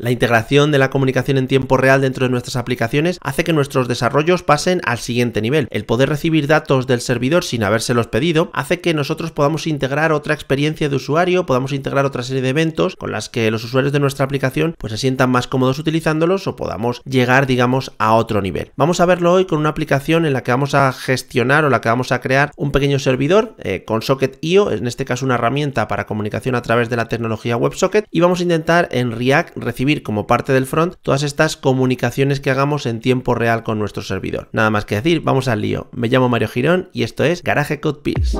La integración de la comunicación en tiempo real dentro de nuestras aplicaciones hace que nuestros desarrollos pasen al siguiente nivel. El poder recibir datos del servidor sin habérselos pedido hace que nosotros podamos integrar otra experiencia de usuario, podamos integrar otra serie de eventos con las que los usuarios de nuestra aplicación pues se sientan más cómodos utilizándolos o podamos llegar digamos a otro nivel. Vamos a verlo hoy con una aplicación en la que vamos a gestionar o la que vamos a crear un pequeño servidor eh, con Socket.io, en este caso una herramienta para comunicación a través de la tecnología WebSocket y vamos a intentar en React recibir como parte del front todas estas comunicaciones que hagamos en tiempo real con nuestro servidor. Nada más que decir, vamos al lío. Me llamo Mario Girón y esto es Garaje Code Pills.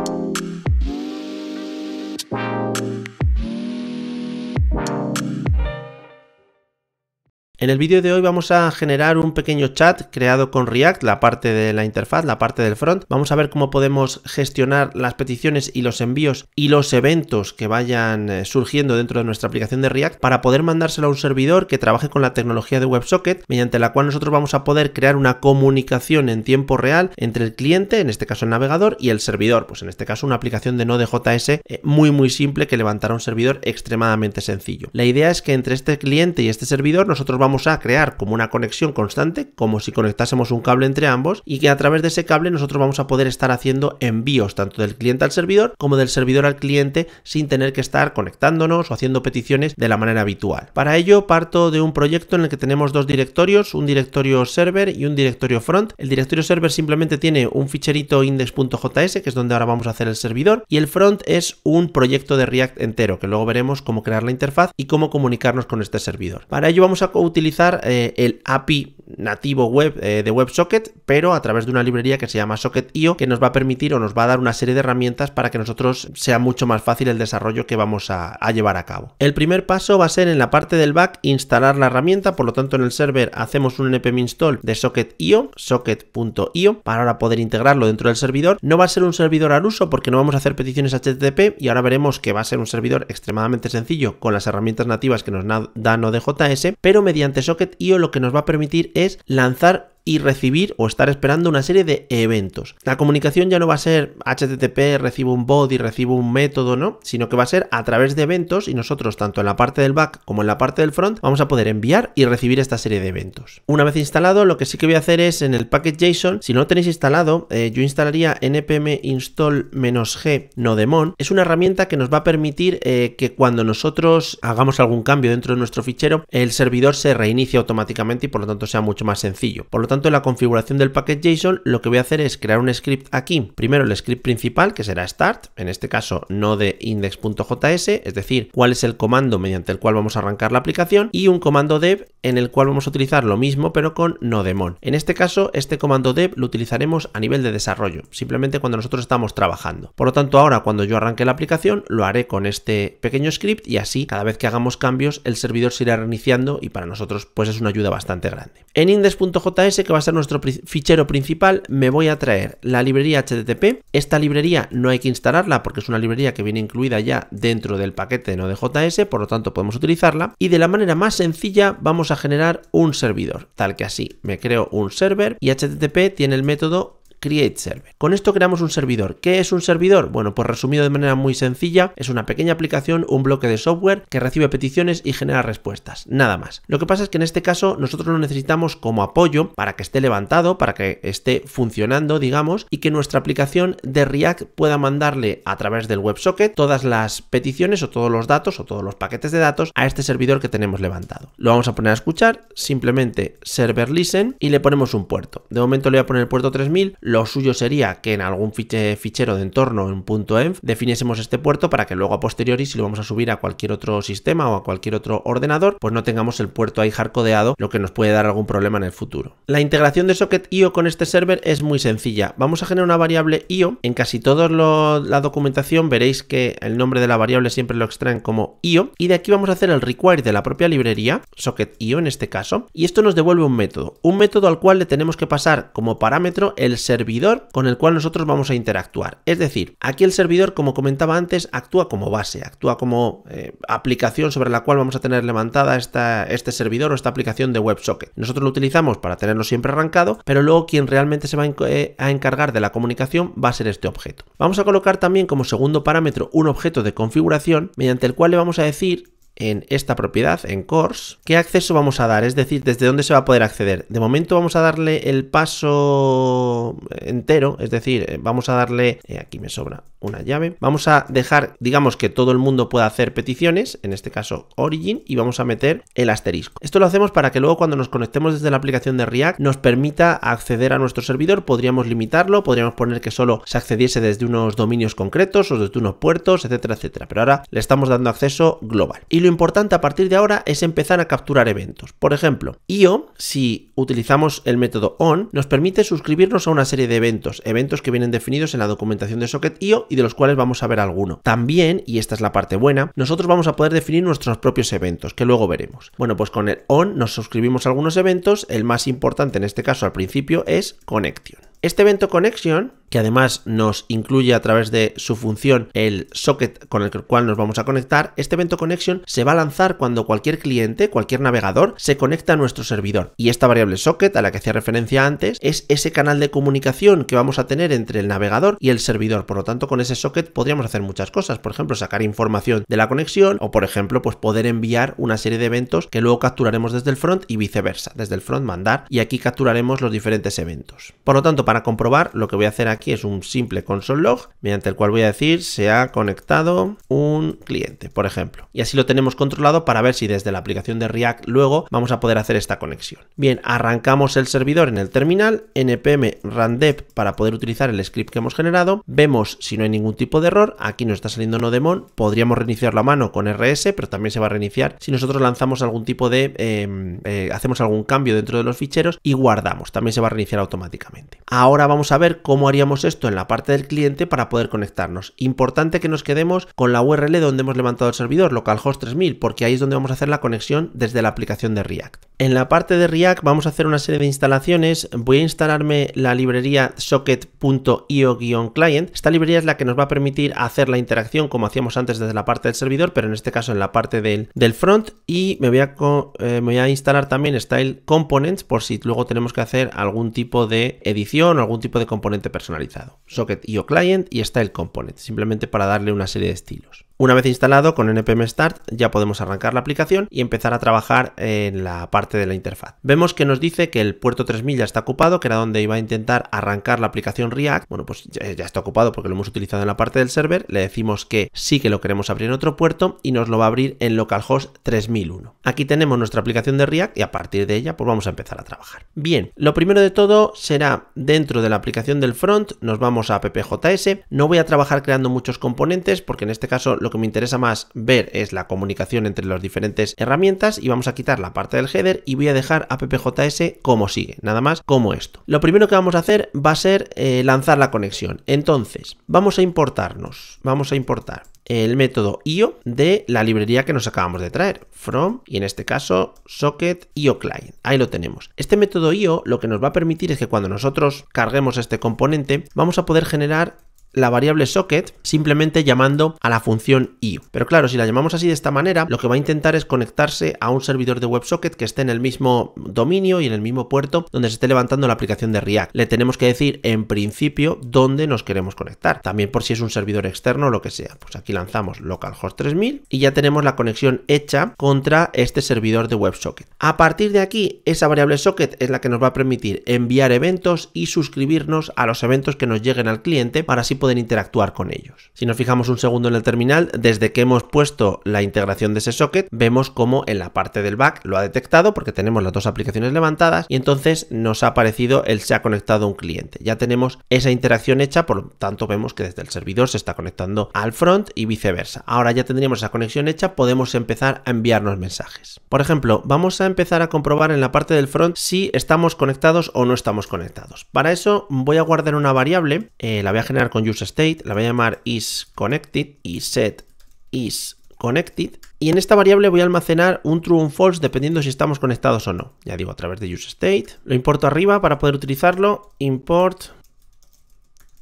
En el vídeo de hoy vamos a generar un pequeño chat creado con React, la parte de la interfaz, la parte del front. Vamos a ver cómo podemos gestionar las peticiones y los envíos y los eventos que vayan eh, surgiendo dentro de nuestra aplicación de React para poder mandárselo a un servidor que trabaje con la tecnología de WebSocket, mediante la cual nosotros vamos a poder crear una comunicación en tiempo real entre el cliente, en este caso el navegador, y el servidor. Pues en este caso una aplicación de Node.js eh, muy muy simple que levantará un servidor extremadamente sencillo. La idea es que entre este cliente y este servidor nosotros vamos a crear como una conexión constante, como si conectásemos un cable entre ambos y que a través de ese cable nosotros vamos a poder estar haciendo envíos tanto del cliente al servidor como del servidor al cliente sin tener que estar conectándonos o haciendo peticiones de la manera habitual. Para ello parto de un proyecto en el que tenemos dos directorios, un directorio server y un directorio front. El directorio server simplemente tiene un ficherito index.js que es donde ahora vamos a hacer el servidor y el front es un proyecto de React entero que luego veremos cómo crear la interfaz y cómo comunicarnos con este servidor. Para ello vamos a utilizar utilizar eh, el API nativo web eh, de WebSocket, pero a través de una librería que se llama SocketIO, que nos va a permitir o nos va a dar una serie de herramientas para que nosotros sea mucho más fácil el desarrollo que vamos a, llevar a cabo. El primer paso va a ser en la parte del back instalar la herramienta, por lo tanto en el server hacemos un npm install de SocketIO, socket.io, para ahora poder integrarlo dentro del servidor. No va a ser un servidor al uso porque no vamos a hacer peticiones HTTP y ahora veremos que va a ser un servidor extremadamente sencillo con las herramientas nativas que nos da Node.js, pero mediante socket IO lo que nos va a permitir es lanzar y recibir o estar esperando una serie de eventos. La comunicación ya no va a ser HTTP, recibo un body, recibo un método, ¿no? Sino que va a ser a través de eventos y nosotros tanto en la parte del back como en la parte del front vamos a poder enviar y recibir esta serie de eventos. Una vez instalado, lo que sí que voy a hacer es en el package.json, si no lo tenéis instalado, eh, yo instalaría npm install-g nodemon. Es una herramienta que nos va a permitir eh, que cuando nosotros hagamos algún cambio dentro de nuestro fichero, el servidor se reinicie automáticamente y por lo tanto sea mucho más sencillo. Por lo tanto, en la configuración del paquete JSON lo que voy a hacer es crear un script aquí. Primero el script principal, que será start, en este caso no de index.js, es decir, cuál es el comando mediante el cual vamos a arrancar la aplicación, y un comando dev en el cual vamos a utilizar lo mismo pero con nodemon. En este caso, este comando dev lo utilizaremos a nivel de desarrollo, simplemente cuando nosotros estamos trabajando. Por lo tanto, ahora cuando yo arranque la aplicación, lo haré con este pequeño script y así cada vez que hagamos cambios, el servidor se irá reiniciando y para nosotros pues es una ayuda bastante grande. En index.js que va a ser nuestro fichero principal, me voy a traer la librería HTTP. Esta librería no hay que instalarla porque es una librería que viene incluida ya dentro del paquete de Node.js, por lo tanto podemos utilizarla. Y de la manera más sencilla vamos a generar un servidor, tal que así me creo un server y HTTP tiene el método Create Server. Con esto creamos un servidor. ¿Qué es un servidor? Bueno, pues resumido de manera muy sencilla, es una pequeña aplicación, un bloque de software que recibe peticiones y genera respuestas. Nada más. Lo que pasa es que en este caso nosotros lo necesitamos como apoyo para que esté levantado, para que esté funcionando, digamos, y que nuestra aplicación de React pueda mandarle a través del WebSocket todas las peticiones o todos los datos o todos los paquetes de datos a este servidor que tenemos levantado. Lo vamos a poner a escuchar, simplemente server listen y le ponemos un puerto. De momento le voy a poner el puerto 3000, lo suyo sería que en algún fichero de entorno, en .env, definiésemos este puerto para que luego a posteriori, si lo vamos a subir a cualquier otro sistema o a cualquier otro ordenador, pues no tengamos el puerto ahí hardcodeado, lo que nos puede dar algún problema en el futuro. La integración de Socket IO con este server es muy sencilla. Vamos a generar una variable IO. En casi toda la documentación veréis que el nombre de la variable siempre lo extraen como IO. Y de aquí vamos a hacer el require de la propia librería, Socket IO en este caso. Y esto nos devuelve un método. Un método al cual le tenemos que pasar como parámetro el server servidor con el cual nosotros vamos a interactuar. Es decir, aquí el servidor, como comentaba antes, actúa como base, actúa como eh, aplicación sobre la cual vamos a tener levantada este servidor o esta aplicación de WebSocket. Nosotros lo utilizamos para tenerlo siempre arrancado, pero luego quien realmente se va eh, a encargar de la comunicación va a ser este objeto. Vamos a colocar también como segundo parámetro un objeto de configuración mediante el cual le vamos a decir en esta propiedad, en course, qué acceso vamos a dar, es decir, desde dónde se va a poder acceder. De momento vamos a darle el paso entero, es decir, eh, vamos a darle, eh, aquí me sobra una llave, vamos a dejar, digamos que todo el mundo pueda hacer peticiones, en este caso origin, y vamos a meter el asterisco. Esto lo hacemos para que luego cuando nos conectemos desde la aplicación de React nos permita acceder a nuestro servidor, podríamos limitarlo, podríamos poner que solo se accediese desde unos dominios concretos o desde unos puertos, etcétera, etcétera. Pero ahora le estamos dando acceso global. Y lo importante a partir de ahora es empezar a capturar eventos. Por ejemplo, IO, si utilizamos el método ON, nos permite suscribirnos a una serie de eventos, eventos que vienen definidos en la documentación de Socket IO y de los cuales vamos a ver alguno. También, y esta es la parte buena, nosotros vamos a poder definir nuestros propios eventos, que luego veremos. Bueno, pues con el ON nos suscribimos a algunos eventos, el más importante en este caso al principio es Connection. Este evento Connection que además nos incluye a través de su función el socket con el cual nos vamos a conectar, este evento connection se va a lanzar cuando cualquier cliente, cualquier navegador, se conecta a nuestro servidor. Y esta variable socket a la que hacía referencia antes es ese canal de comunicación que vamos a tener entre el navegador y el servidor. Por lo tanto, con ese socket podríamos hacer muchas cosas. Por ejemplo, sacar información de la conexión o, por ejemplo, pues poder enviar una serie de eventos que luego capturaremos desde el front y viceversa. Desde el front mandar y aquí capturaremos los diferentes eventos. Por lo tanto, para comprobar, lo que voy a hacer aquí aquí es un simple console log mediante el cual voy a decir se ha conectado un cliente, por ejemplo. Y así lo tenemos controlado para ver si desde la aplicación de React luego vamos a poder hacer esta conexión. Bien, arrancamos el servidor en el terminal, npm dev para poder utilizar el script que hemos generado, vemos si no hay ningún tipo de error, aquí no está saliendo nodemon, podríamos reiniciarlo a mano con rs, pero también se va a reiniciar si nosotros lanzamos algún tipo de, em, eh, hacemos algún cambio dentro de los ficheros y guardamos, también se va a reiniciar automáticamente. Ahora vamos a ver cómo haríamos esto en la parte del cliente para poder conectarnos. Importante que nos quedemos con la URL donde hemos levantado el servidor, localhost 3000, porque ahí es donde vamos a hacer la conexión desde la aplicación de React. En la parte de React vamos a hacer una serie de instalaciones. Voy a instalarme la librería socket.io-client. Esta librería es la que nos va a permitir hacer la interacción como hacíamos antes desde la parte del servidor, pero en este caso en la parte del, del front. Y me voy, a, eh, me voy a instalar también style components por si luego tenemos que hacer algún tipo de edición o algún tipo de componente personal. Socket.io Socket IO Client y está el component, simplemente para darle una serie de estilos. Una vez instalado con npm start ya podemos arrancar la aplicación y empezar a trabajar en la parte de la interfaz. Vemos que nos dice que el puerto 3000 ya está ocupado, que era donde iba a intentar arrancar la aplicación React. Bueno, pues ya está ocupado porque lo hemos utilizado en la parte del server. Le decimos que sí que lo queremos abrir en otro puerto y nos lo va a abrir en localhost 3001. Aquí tenemos nuestra aplicación de React y a partir de ella pues vamos a empezar a trabajar. Bien, lo primero de todo será dentro de la aplicación del front, nos vamos a appjs. No voy a trabajar creando muchos componentes porque en este caso lo que me interesa más ver es la comunicación entre las diferentes herramientas y vamos a quitar la parte del header y voy a dejar appjs como sigue, nada más como esto. Lo primero que vamos a hacer va a ser eh, lanzar la conexión. Entonces, vamos a importarnos, vamos a importar el método IO de la librería que nos acabamos de traer, from, y en este caso socket IO client. Ahí lo tenemos. Este método IO lo que nos va a permitir es que cuando nosotros carguemos este componente, vamos a poder generar la variable socket simplemente llamando a la función io. Pero claro, si la llamamos así de esta manera, lo que va a intentar es conectarse a un servidor de WebSocket que esté en el mismo dominio y en el mismo puerto donde se esté levantando la aplicación de React. Le tenemos que decir en principio dónde nos queremos conectar. También por si es un servidor externo o lo que sea. Pues aquí lanzamos localhost 3000 y ya tenemos la conexión hecha contra este servidor de WebSocket. A partir de aquí, esa variable socket es la que nos va a permitir enviar eventos y suscribirnos a los eventos que nos lleguen al cliente para así poder interactuar con ellos. Si nos fijamos un segundo en el terminal, desde que hemos puesto la integración de ese socket, vemos como en la parte del back lo ha detectado porque tenemos las dos aplicaciones levantadas y entonces nos ha aparecido el se ha conectado un cliente. Ya tenemos esa interacción hecha, por lo tanto vemos que desde el servidor se está conectando al front y viceversa. Ahora ya tendríamos esa conexión hecha, podemos empezar a enviarnos mensajes. Por ejemplo, vamos a empezar a comprobar en la parte del front si estamos conectados o no estamos conectados. Para eso voy a guardar una variable, eh, la voy a generar con useState, la voy a llamar isConnected y set isConnected. Y en esta variable voy a almacenar un true o un false dependiendo si estamos conectados o no. Ya digo, a través de useState. Lo importo arriba para poder utilizarlo. Import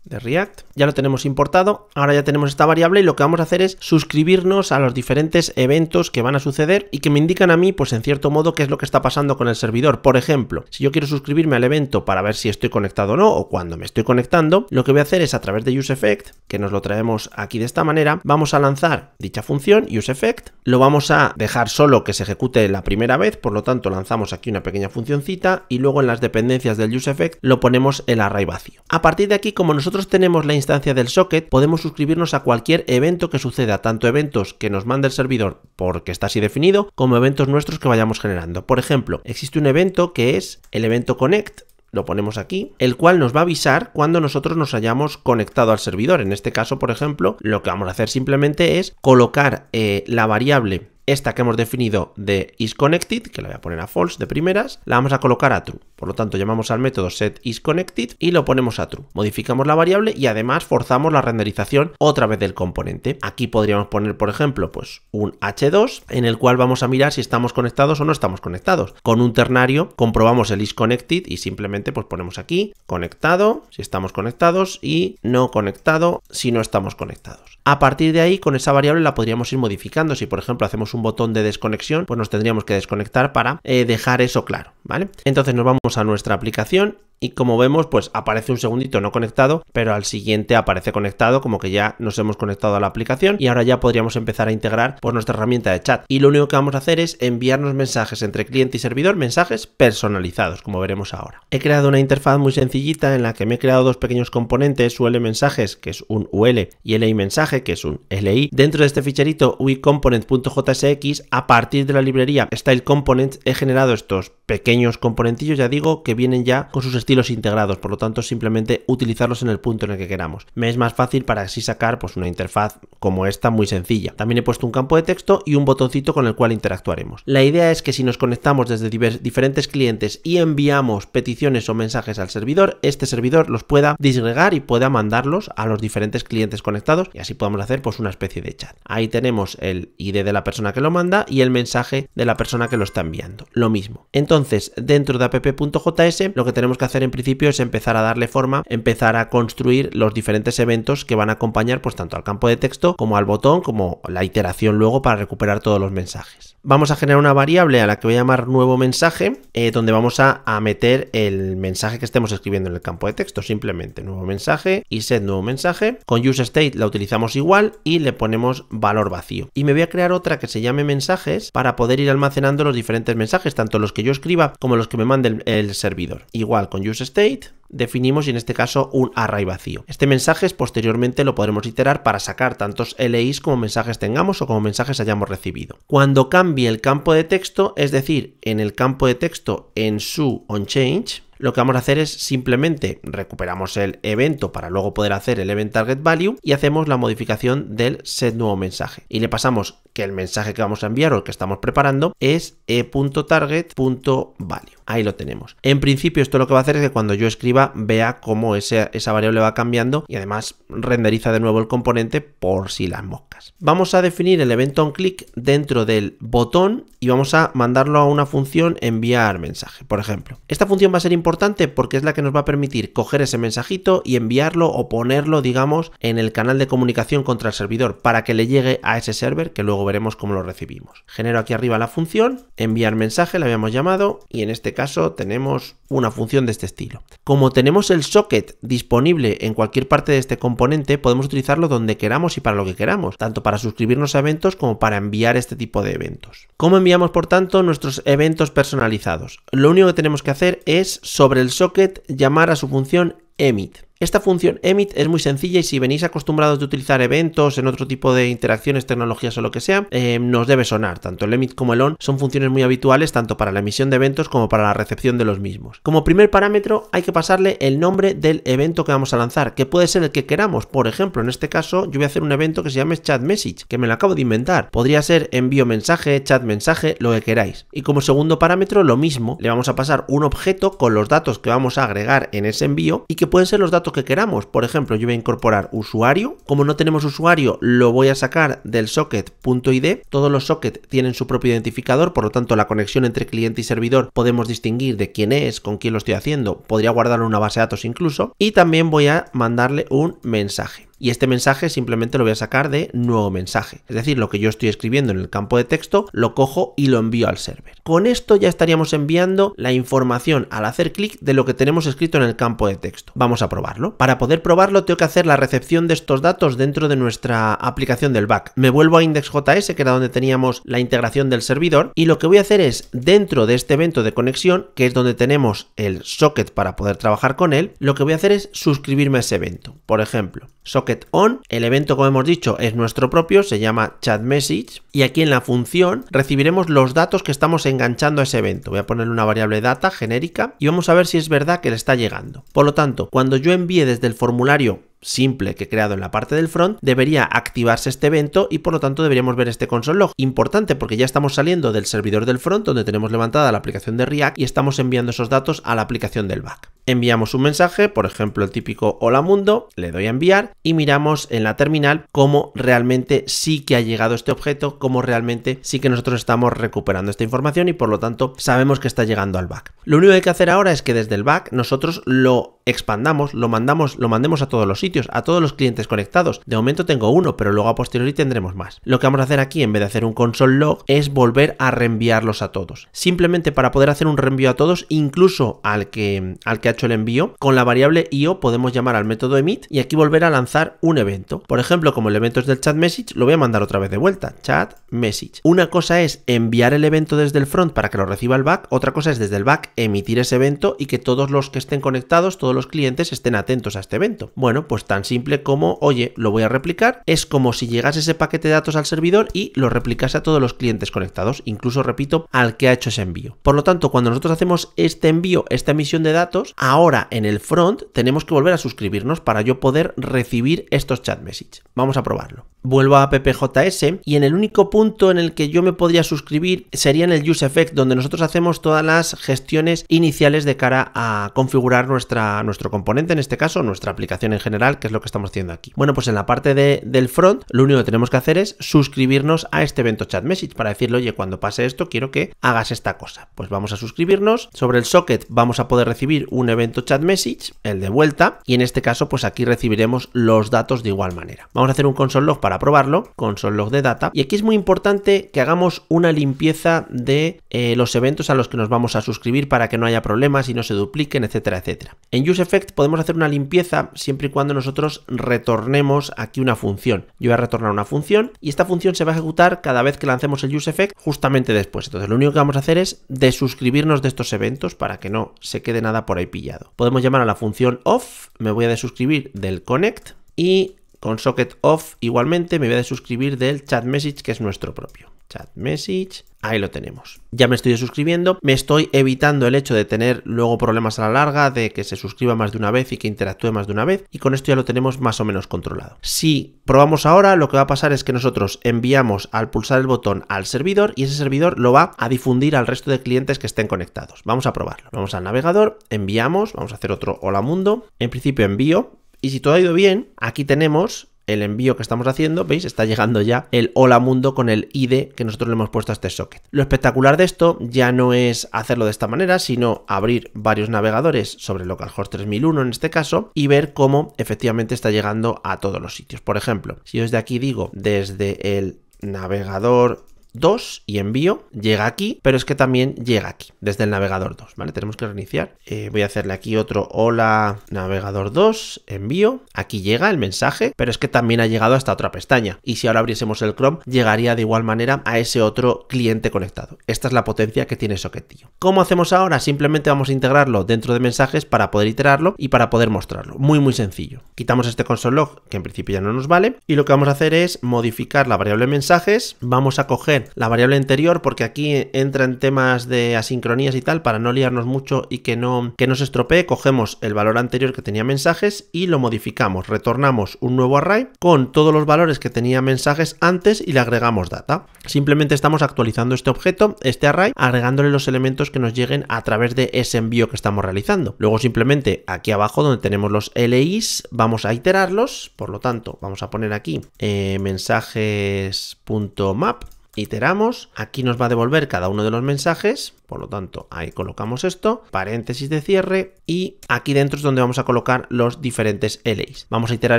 de React. Ya lo tenemos importado, ahora ya tenemos esta variable y lo que vamos a hacer es suscribirnos a los diferentes eventos que van a suceder y que me indican a mí, pues en cierto modo, qué es lo que está pasando con el servidor. Por ejemplo, si yo quiero suscribirme al evento para ver si estoy conectado o no, o cuando me estoy conectando, lo que voy a hacer es a través de useEffect, que nos lo traemos aquí de esta manera, vamos a lanzar dicha función useEffect, lo vamos a dejar solo que se ejecute la primera vez, por lo tanto lanzamos aquí una pequeña funcioncita y luego en las dependencias del useEffect lo ponemos el array vacío. A partir de aquí, como nosotros tenemos la instancia del socket, podemos suscribirnos a cualquier evento que suceda, tanto eventos que nos mande el servidor porque está así definido, como eventos nuestros que vayamos generando. Por ejemplo, existe un evento que es el evento connect, lo ponemos aquí, el cual nos va a avisar cuando nosotros nos hayamos conectado al servidor. En este caso, por ejemplo, lo que vamos a hacer simplemente es colocar eh, la variable esta que hemos definido de isConnected, que la voy a poner a false de primeras, la vamos a colocar a true. Por lo tanto, llamamos al método set setIsConnected y lo ponemos a true. Modificamos la variable y además forzamos la renderización otra vez del componente. Aquí podríamos poner, por ejemplo, pues un h2 en el cual vamos a mirar si estamos conectados o no estamos conectados. Con un ternario comprobamos el isConnected y simplemente pues ponemos aquí conectado si estamos conectados y no conectado si no estamos conectados. A partir de ahí, con esa variable la podríamos ir modificando. Si por ejemplo hacemos un botón de desconexión, pues nos tendríamos que desconectar para eh, dejar eso claro, ¿vale? Entonces nos vamos a nuestra aplicación y como vemos pues aparece un segundito no conectado pero al siguiente aparece conectado como que ya nos hemos conectado a la aplicación y ahora ya podríamos empezar a integrar pues nuestra herramienta de chat y lo único que vamos a hacer es enviarnos mensajes entre cliente y servidor mensajes personalizados como veremos ahora he creado una interfaz muy sencillita en la que me he creado dos pequeños componentes UL mensajes que es un UL y LI mensaje que es un LI dentro de este ficherito uicomponent.jsx a partir de la librería style components he generado estos pequeños componentillos ya digo que vienen ya con sus los integrados, por lo tanto simplemente utilizarlos en el punto en el que queramos. Me es más fácil para así sacar pues, una interfaz como esta muy sencilla. También he puesto un campo de texto y un botoncito con el cual interactuaremos. La idea es que si nos conectamos desde diferentes clientes y enviamos peticiones o mensajes al servidor, este servidor los pueda disgregar y pueda mandarlos a los diferentes clientes conectados y así podamos hacer pues una especie de chat. Ahí tenemos el ID de la persona que lo manda y el mensaje de la persona que lo está enviando. Lo mismo. Entonces, dentro de app.js lo que tenemos que hacer en principio es empezar a darle forma, empezar a construir los diferentes eventos que van a acompañar pues tanto al campo de texto como al botón, como la iteración luego para recuperar todos los mensajes. Vamos a generar una variable a la que voy a llamar nuevo mensaje, eh, donde vamos a, meter el mensaje que estemos escribiendo en el campo de texto, simplemente nuevo mensaje y set nuevo mensaje. Con useState la utilizamos igual y le ponemos valor vacío. Y me voy a crear otra que se llame mensajes para poder ir almacenando los diferentes mensajes, tanto los que yo escriba como los que me mande el, el servidor. Igual con state, definimos y en este caso un array vacío. Este mensaje posteriormente lo podremos iterar para sacar tantos LIs como mensajes tengamos o como mensajes hayamos recibido. Cuando cambie el campo de texto, es decir, en el campo de texto en su onChange, lo que vamos a hacer es simplemente recuperamos el evento para luego poder hacer el event target value y hacemos la modificación del set nuevo mensaje y le pasamos que el mensaje que vamos a enviar o el que estamos preparando es e.target.value ahí lo tenemos. En principio esto lo que va a hacer es que cuando yo escriba vea cómo esa variable va cambiando y además renderiza de nuevo el componente por si las moscas. Vamos a definir el evento onClick dentro del botón y vamos a mandarlo a una función enviar mensaje, por ejemplo. Esta función va a ser importante porque es la que nos va a permitir coger ese mensajito y enviarlo o ponerlo, digamos, en el canal de comunicación contra el servidor para que le llegue a ese server que luego veremos cómo lo recibimos. Genero aquí arriba la función, enviar mensaje, la habíamos llamado y en este caso tenemos una función de este estilo. Como tenemos el socket disponible en cualquier parte de este componente, podemos utilizarlo donde queramos y para lo que queramos, tanto para suscribirnos a eventos como para enviar este tipo de eventos. ¿Cómo enviamos, por tanto, nuestros eventos personalizados? Lo único que tenemos que hacer es, sobre el socket, llamar a su función emit. Esta función emit es muy sencilla y si venís acostumbrados a utilizar eventos en otro tipo de interacciones, tecnologías o lo que sea, eh, nos debe sonar. Tanto el emit como el on son funciones muy habituales tanto para la emisión de eventos como para la recepción de los mismos. Como primer parámetro hay que pasarle el nombre del evento que vamos a lanzar, que puede ser el que queramos. Por ejemplo, en este caso yo voy a hacer un evento que se llame chat message, que me lo acabo de inventar. Podría ser envío mensaje, chat mensaje, lo que queráis. Y como segundo parámetro, lo mismo, le vamos a pasar un objeto con los datos que vamos a agregar en ese envío y que pueden ser los datos que queramos. Por ejemplo, yo voy a incorporar usuario. Como no tenemos usuario, lo voy a sacar del socket.id. Todos los sockets tienen su propio identificador, por lo tanto la conexión entre cliente y servidor podemos distinguir de quién es, con quién lo estoy haciendo. Podría guardarlo en una base de datos incluso. Y también voy a mandarle un mensaje. Y este mensaje simplemente lo voy a sacar de nuevo mensaje. Es decir, lo que yo estoy escribiendo en el campo de texto, lo cojo y lo envío al server. Con esto ya estaríamos enviando la información al hacer clic de lo que tenemos escrito en el campo de texto. Vamos a probarlo. Para poder probarlo tengo que hacer la recepción de estos datos dentro de nuestra aplicación del back. Me vuelvo a index.js, que era donde teníamos la integración del servidor, y lo que voy a hacer es, dentro de este evento de conexión, que es donde tenemos el socket para poder trabajar con él, lo que voy a hacer es suscribirme a ese evento. Por ejemplo, socket On. El evento, como hemos dicho, es nuestro propio, se llama Chat Message. Y aquí en la función recibiremos los datos que estamos enganchando a ese evento. Voy a poner una variable data genérica y vamos a ver si es verdad que le está llegando. Por lo tanto, cuando yo envíe desde el formulario simple que he creado en la parte del front, debería activarse este evento y por lo tanto deberíamos ver este console log. Importante porque ya estamos saliendo del servidor del front donde tenemos levantada la aplicación de React y estamos enviando esos datos a la aplicación del back. Enviamos un mensaje, por ejemplo el típico hola mundo, le doy a enviar y miramos en la terminal cómo realmente sí que ha llegado este objeto, cómo realmente sí que nosotros estamos recuperando esta información y por lo tanto sabemos que está llegando al back. Lo único que hay que hacer ahora es que desde el back nosotros lo expandamos, lo mandamos, lo mandemos a todos los sitios a todos los clientes conectados. De momento tengo uno, pero luego a posteriori tendremos más. Lo que vamos a hacer aquí, en vez de hacer un console log, es volver a reenviarlos a todos. Simplemente para poder hacer un reenvío a todos, incluso al que, al que ha hecho el envío, con la variable IO podemos llamar al método emit y aquí volver a lanzar un evento. Por ejemplo, como el evento es del chat message, lo voy a mandar otra vez de vuelta. Chat message. Una cosa es enviar el evento desde el front para que lo reciba el back, otra cosa es desde el back emitir ese evento y que todos los que estén conectados, todos los clientes estén atentos a este evento. Bueno, pues tan simple como, oye, lo voy a replicar. Es como si llegase ese paquete de datos al servidor y lo replicase a todos los clientes conectados, incluso, repito, al que ha hecho ese envío. Por lo tanto, cuando nosotros hacemos este envío, esta emisión de datos, ahora en el front tenemos que volver a suscribirnos para yo poder recibir estos chat messages. Vamos a probarlo. Vuelvo a PPJS y en el único punto en el que yo me podría suscribir sería en el use effect, donde nosotros hacemos todas las gestiones iniciales de cara a configurar nuestra, nuestro componente, en este caso nuestra aplicación en general que es lo que estamos haciendo aquí. Bueno, pues en la parte de, del front, lo único que tenemos que hacer es suscribirnos a este evento chat message para decirle, oye, cuando pase esto, quiero que hagas esta cosa. Pues vamos a suscribirnos. Sobre el socket vamos a poder recibir un evento chat message, el de vuelta, y en este caso, pues aquí recibiremos los datos de igual manera. Vamos a hacer un console log para probarlo, console log de data, y aquí es muy importante que hagamos una limpieza de eh, los eventos a los que nos vamos a suscribir para que no haya problemas y no se dupliquen, etcétera, etcétera. En useEffect podemos hacer una limpieza siempre y cuando nosotros retornemos aquí una función. Yo voy a retornar una función y esta función se va a ejecutar cada vez que lancemos el useEffect justamente después. Entonces lo único que vamos a hacer es desuscribirnos de estos eventos para que no se quede nada por ahí pillado. Podemos llamar a la función off, me voy a desuscribir del connect y con socket off igualmente me voy a desuscribir del chat message que es nuestro propio chat message. Ahí lo tenemos. Ya me estoy suscribiendo, me estoy evitando el hecho de tener luego problemas a la larga, de que se suscriba más de una vez y que interactúe más de una vez, y con esto ya lo tenemos más o menos controlado. Si probamos ahora, lo que va a pasar es que nosotros enviamos al pulsar el botón al servidor y ese servidor lo va a difundir al resto de clientes que estén conectados. Vamos a probarlo. Vamos al navegador, enviamos, vamos a hacer otro hola mundo. En principio envío, y si todo ha ido bien, aquí tenemos el envío que estamos haciendo, veis, está llegando ya el hola mundo con el ID que nosotros le hemos puesto a este socket. Lo espectacular de esto ya no es hacerlo de esta manera, sino abrir varios navegadores sobre localhost 3001 en este caso y ver cómo efectivamente está llegando a todos los sitios. Por ejemplo, si yo desde aquí digo desde el navegador 2 y envío, llega aquí, pero es que también llega aquí, desde el navegador 2, ¿vale? Tenemos que reiniciar. Eh, voy a hacerle aquí otro hola navegador 2, envío, aquí llega el mensaje, pero es que también ha llegado hasta otra pestaña. Y si ahora abriésemos el Chrome, llegaría de igual manera a ese otro cliente conectado. Esta es la potencia que tiene Socket, ¿Cómo hacemos ahora? Simplemente vamos a integrarlo dentro de mensajes para poder iterarlo y para poder mostrarlo. Muy, muy sencillo. Quitamos este console log, que en principio ya no nos vale, y lo que vamos a hacer es modificar la variable mensajes, vamos a coger la variable anterior porque aquí entra en temas de asincronías y tal para no liarnos mucho y que no, que estropee. Cogemos el valor anterior que tenía mensajes y lo modificamos. Retornamos un nuevo array con todos los valores que tenía mensajes antes y le agregamos data. Simplemente estamos actualizando este objeto, este array, agregándole los elementos que nos lleguen a través de ese envío que estamos realizando. Luego simplemente aquí abajo donde tenemos los LIs vamos a iterarlos, por lo tanto vamos a poner aquí eh, mensajes.map iteramos, aquí nos va a devolver cada uno de los mensajes, por lo tanto ahí colocamos esto, paréntesis de cierre y aquí dentro es donde vamos a colocar los diferentes LAs. Vamos a iterar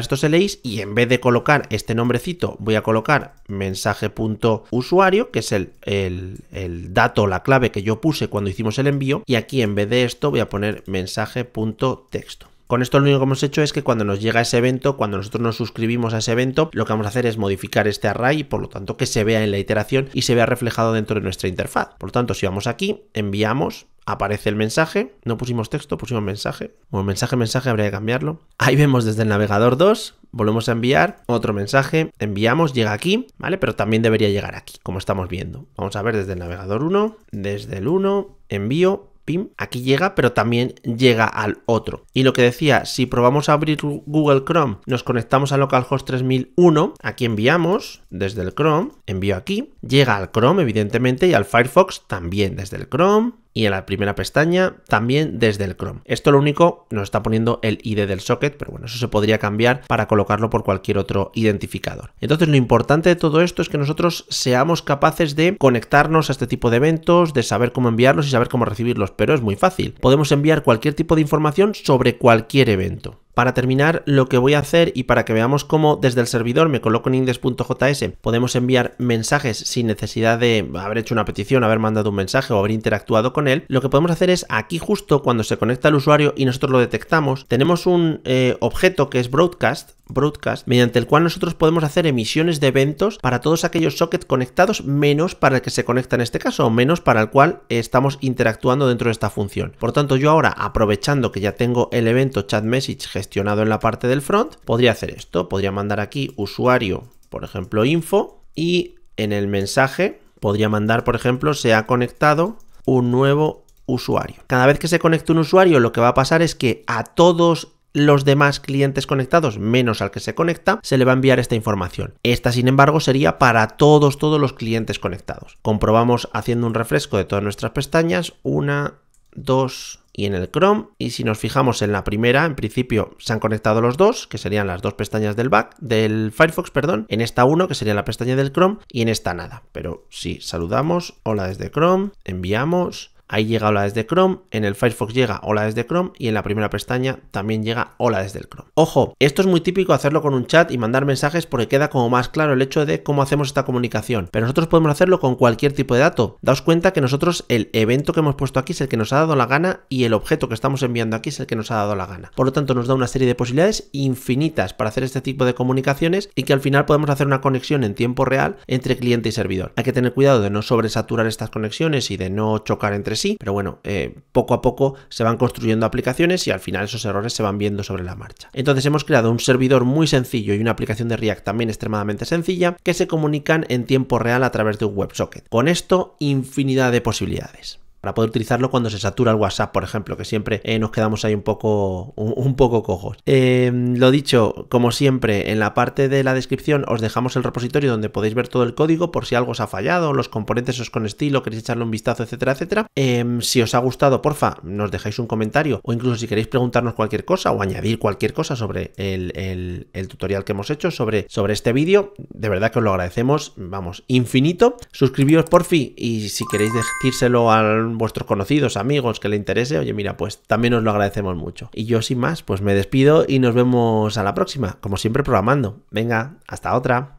estos LAs y en vez de colocar este nombrecito voy a colocar mensaje.usuario que es el, el dato, la clave que yo puse cuando hicimos el envío y aquí en vez de esto voy a poner mensaje.texto. Con esto lo único que hemos hecho es que cuando nos llega ese evento, cuando nosotros nos suscribimos a ese evento, lo que vamos a hacer es modificar este array por lo tanto que se vea en la iteración y se vea reflejado dentro de nuestra interfaz. Por lo tanto, si vamos aquí, enviamos, aparece el mensaje, no pusimos texto, pusimos mensaje, bueno, mensaje, mensaje, habría que cambiarlo. Ahí vemos desde el navegador 2, volvemos a enviar, otro mensaje, enviamos, llega aquí, ¿vale? Pero también debería llegar aquí, como estamos viendo. Vamos a ver desde el navegador 1, desde el 1, envío, aquí llega, pero también llega al otro. Y lo que decía, si probamos a abrir Google Chrome, nos conectamos a localhost 3001, aquí enviamos desde el Chrome, envío aquí, llega al Chrome evidentemente y al Firefox también desde el Chrome, y en la primera pestaña también desde el Chrome. Esto lo único nos está poniendo el ID del socket, pero bueno, eso se podría cambiar para colocarlo por cualquier otro identificador. Entonces lo importante de todo esto es que nosotros seamos capaces de conectarnos a este tipo de eventos, de saber cómo enviarlos y saber cómo recibirlos, pero es muy fácil. Podemos enviar cualquier tipo de información sobre cualquier evento. Para terminar, lo que voy a hacer y para que veamos cómo desde el servidor me coloco en index.js podemos enviar mensajes sin necesidad de haber hecho una petición, haber mandado un mensaje o haber interactuado con él, lo que podemos hacer es aquí justo cuando se conecta el usuario y nosotros lo detectamos, tenemos un eh, objeto que es broadcast, broadcast, mediante el cual nosotros podemos hacer emisiones de eventos para todos aquellos sockets conectados menos para el que se conecta en este caso, o menos para el cual estamos interactuando dentro de esta función. Por tanto, yo ahora aprovechando que ya tengo el evento chat message en la parte del front, podría hacer esto. Podría mandar aquí usuario, por ejemplo, info y en el mensaje podría mandar, por ejemplo, se ha conectado un nuevo usuario. Cada vez que se conecte un usuario, lo que va a pasar es que a todos los demás clientes conectados, menos al que se conecta, se le va a enviar esta información. Esta, sin embargo, sería para todos, todos los clientes conectados. Comprobamos haciendo un refresco de todas nuestras pestañas. Una, dos, y en el Chrome. Y si nos fijamos en la primera, en principio se han conectado los dos, que serían las dos pestañas del back, del Firefox, perdón, en esta uno, que sería la pestaña del Chrome, y en esta nada. Pero si sí, saludamos, hola desde Chrome, enviamos Ahí llega Hola desde Chrome, en el Firefox llega Hola desde Chrome y en la primera pestaña también llega Hola desde el Chrome. Ojo, esto es muy típico hacerlo con un chat y mandar mensajes porque queda como más claro el hecho de cómo hacemos esta comunicación, pero nosotros podemos hacerlo con cualquier tipo de dato. Daos cuenta que nosotros el evento que hemos puesto aquí es el que nos ha dado la gana y el objeto que estamos enviando aquí es el que nos ha dado la gana. Por lo tanto, nos da una serie de posibilidades infinitas para hacer este tipo de comunicaciones y que al final podemos hacer una conexión en tiempo real entre cliente y servidor. Hay que tener cuidado de no sobresaturar estas conexiones y de no chocar entre sí, pero bueno, eh, poco a poco se van construyendo aplicaciones y al final esos errores se van viendo sobre la marcha. Entonces hemos creado un servidor muy sencillo y una aplicación de React también extremadamente sencilla que se comunican en tiempo real a través de un WebSocket. Con esto, infinidad de posibilidades para poder utilizarlo cuando se satura el WhatsApp, por ejemplo, que siempre eh, nos quedamos ahí un poco, un, poco cojos. Em, lo dicho, como siempre, en la parte de la descripción os dejamos el repositorio donde podéis ver todo el código por si algo os ha fallado, los componentes os con estilo, queréis echarle un vistazo, etcétera, etcétera. Em, si os ha gustado, porfa, nos dejáis un comentario o incluso si queréis preguntarnos cualquier cosa o añadir cualquier cosa sobre el, tutorial que hemos hecho sobre, sobre este vídeo, de verdad que os lo agradecemos, vamos, infinito. Suscribíos por fin y si queréis decírselo al vuestros conocidos, amigos que le interese, oye, mira, pues también os lo agradecemos mucho. Y yo sin más, pues me despido y nos vemos a la próxima, como siempre programando. Venga, hasta otra.